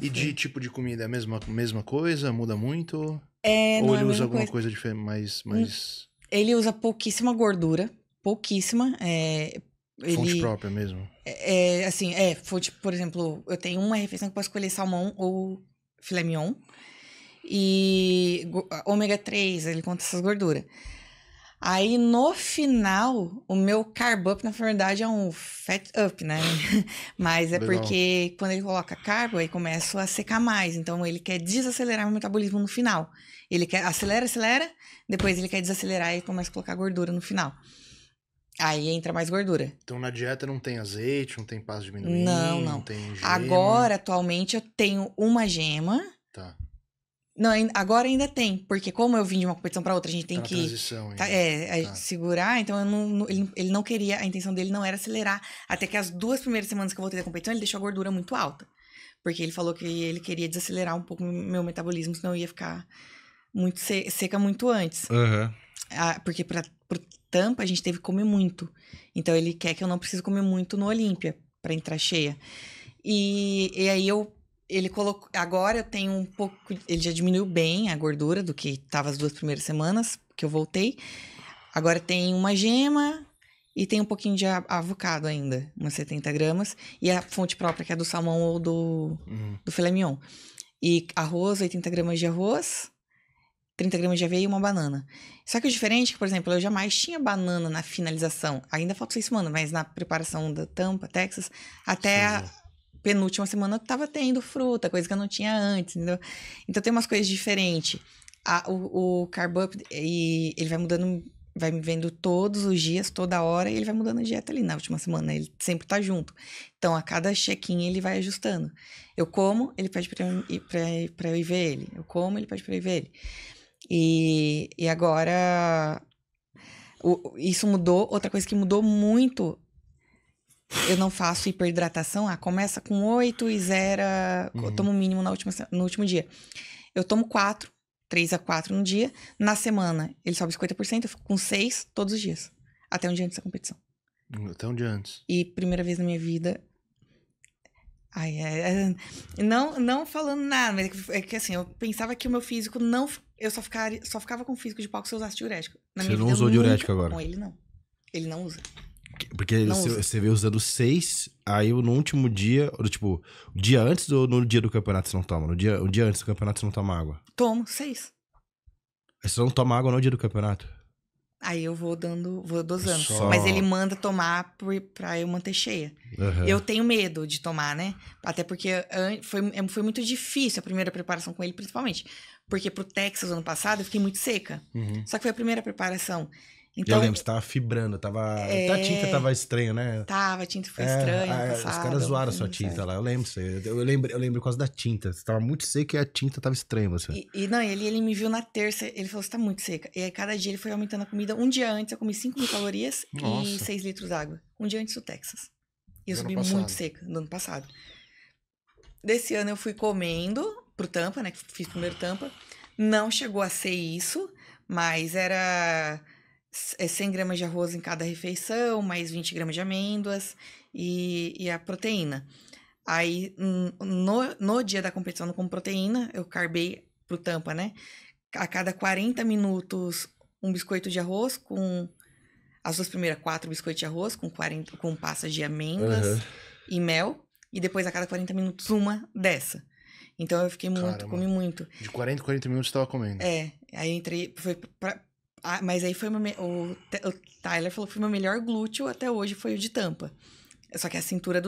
e de tipo de comida é a mesma, mesma coisa? Muda muito? É, Ou ele é usa alguma coisa, coisa mais, hum, mais. Ele usa pouquíssima gordura. Pouquíssima. É, fonte própria mesmo. É, é, assim, é, fonte, tipo, por exemplo, eu tenho uma refeição que posso escolher salmão ou filé mignon. E ômega 3, ele conta essas gorduras. Aí no final, o meu carb up na verdade é um fat up, né? Mas é Legal. porque quando ele coloca carbo, aí começa a secar mais. Então ele quer desacelerar o metabolismo no final. Ele quer acelera, acelera, depois ele quer desacelerar e começa a colocar gordura no final. Aí entra mais gordura. Então na dieta não tem azeite, não tem paz de amendoim, não, não. não tem gema. Agora atualmente eu tenho uma gema. Tá. Não, agora ainda tem, porque como eu vim de uma competição para outra, a gente tem é tá que tá, é, é, tá. segurar, então não, ele, ele, não queria, a intenção dele não era acelerar, até que as duas primeiras semanas que eu voltei da competição, ele deixou a gordura muito alta, porque ele falou que ele queria desacelerar um pouco meu metabolismo, senão eu ia ficar muito seca muito antes. Uhum. Ah, porque para pro tampa a gente teve que comer muito. Então ele quer que eu não precise comer muito no Olímpia para entrar cheia. E, e aí eu ele colocou. Agora eu tenho um pouco. Ele já diminuiu bem a gordura do que estava as duas primeiras semanas que eu voltei. Agora tem uma gema e tem um pouquinho de avocado ainda, umas 70 gramas. E a fonte própria, que é do salmão ou do, uhum. do filé mignon. E arroz, 80 gramas de arroz, 30 gramas de aveia e uma banana. Só que o diferente é que, por exemplo, eu jamais tinha banana na finalização. Ainda falta seis semanas, mas na preparação da tampa, Texas, até. Sim. A, penúltima semana eu tava tendo fruta, coisa que eu não tinha antes, entendeu? Então tem umas coisas diferentes. A, o, o carb up, e ele vai mudando, vai me vendo todos os dias, toda hora, e ele vai mudando a dieta ali na última semana, ele sempre tá junto. Então a cada check-in ele vai ajustando. Eu como, ele pede pra, pra, pra eu ir ver ele. Eu como, ele pede pra eu ir ver ele. E, e agora. isso mudou. Outra coisa que mudou muito eu não faço hiperidratação. Ah, começa com 8 e zera. Uhum. Eu tomo o mínimo na última, no último dia. Eu tomo 4, 3 a 4 no dia. Na semana, ele sobe 50%, eu fico com 6 todos os dias. Até um dia antes da competição. Até um dia antes. E primeira vez na minha vida. Ai, é, é... não, não falando nada, mas é que é assim, eu pensava que o meu físico não. Eu só, ficar, só ficava com físico de palco se eu usasse diurético. Na Você não vida, usou diurético agora? Com ele não. Ele não usa. Porque você vê usando seis, aí no último dia, tipo, dia antes ou no dia do campeonato você não toma? No dia, o dia antes do campeonato você não toma água? Tomo, seis. Aí você não toma água no dia do campeonato? Aí eu vou dando, vou dosando. Só... Mas ele manda tomar por, pra eu manter cheia. Uhum. Eu tenho medo de tomar, né? Até porque foi, é, foi muito difícil a primeira preparação com ele, principalmente. Porque pro Texas ano passado eu fiquei muito seca. Uhum. Só que foi a primeira preparação. Então, eu lembro, você tava fibrando, tava. É... A tinta tava estranha, né? Tava, a tinta foi é, estranha. A, ah, os caras zoaram a sua tinta sério. lá, eu lembro. Eu, eu lembro, eu lembro por causa da tinta. Você tava muito seca e a tinta tava estranha, você. E, e, não, ele, ele me viu na terça, ele falou: você tá muito seca. E aí, cada dia ele foi aumentando a comida. Um dia antes eu comi 5 mil calorias e 6 litros d'água. Um dia antes do Texas. E eu subi muito seca no ano passado. Desse ano eu fui comendo pro tampa, né? Fiz primeiro tampa. Não chegou a ser isso, mas era 100 é gramas de arroz em cada refeição, mais 20 gramas de amêndoas e, e a proteína. Aí, no, no dia da competição, não como proteína, eu carbei pro tampa, né? A cada 40 minutos, um biscoito de arroz com... As duas primeiras, quatro biscoitos de arroz com, 40, com passas de amêndoas uhum. e mel. E depois, a cada 40 minutos, uma dessa. Então, eu fiquei muito, Caramba. comi muito. De 40 a 40 minutos, tava comendo. É, aí entrei, foi pra, ah, mas aí foi me... o, Tyler falou que foi meu melhor glúteo até hoje foi o de tampa. Só que a cintura do